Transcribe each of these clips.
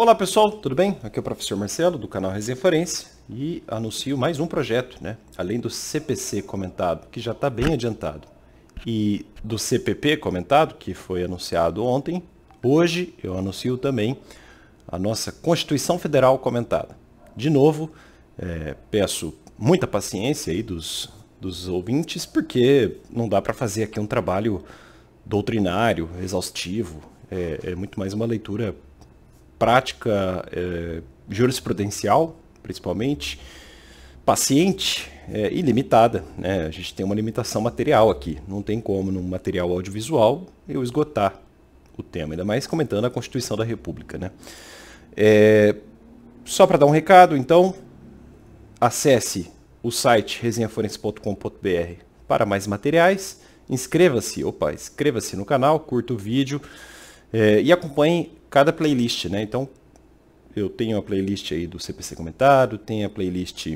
Olá pessoal, tudo bem? Aqui é o professor Marcelo do canal Resenha Forense e anuncio mais um projeto, né? Além do CPC comentado, que já está bem adiantado, e do CPP comentado, que foi anunciado ontem, hoje eu anuncio também a nossa Constituição Federal comentada. De novo, é, peço muita paciência aí dos, dos ouvintes, porque não dá para fazer aqui um trabalho doutrinário, exaustivo, é, é muito mais uma leitura prática é, jurisprudencial, principalmente, paciente é, ilimitada. Né? A gente tem uma limitação material aqui. Não tem como, num material audiovisual, eu esgotar o tema, ainda mais comentando a Constituição da República. Né? É, só para dar um recado, então, acesse o site resenhaforense.com.br para mais materiais. Inscreva-se, opa, inscreva-se no canal, curta o vídeo. É, e acompanhe cada playlist, né? Então, eu tenho a playlist aí do CPC comentado, tem a playlist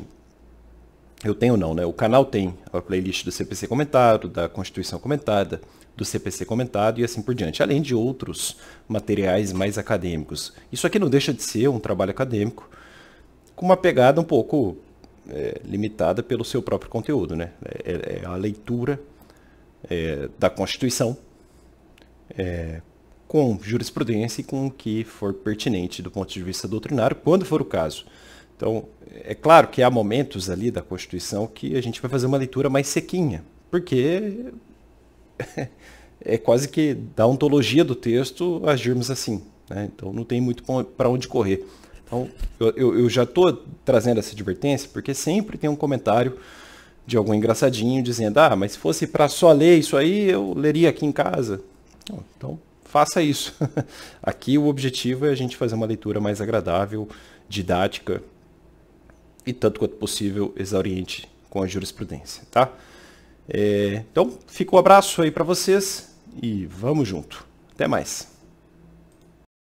eu tenho não, né? O canal tem a playlist do CPC comentado, da Constituição comentada, do CPC comentado e assim por diante, além de outros materiais mais acadêmicos. Isso aqui não deixa de ser um trabalho acadêmico com uma pegada um pouco é, limitada pelo seu próprio conteúdo, né? É, é, é a leitura é, da Constituição é, com jurisprudência e com o que for pertinente do ponto de vista doutrinário, quando for o caso. Então, é claro que há momentos ali da Constituição que a gente vai fazer uma leitura mais sequinha, porque é quase que da ontologia do texto agirmos assim. Né? Então, não tem muito para onde correr. Então, eu, eu, eu já estou trazendo essa advertência, porque sempre tem um comentário de algum engraçadinho dizendo: ah, mas se fosse para só ler isso aí, eu leria aqui em casa. Então, faça isso. Aqui o objetivo é a gente fazer uma leitura mais agradável, didática e tanto quanto possível exauriente com a jurisprudência, tá? É, então, fica o um abraço aí para vocês e vamos junto. Até mais.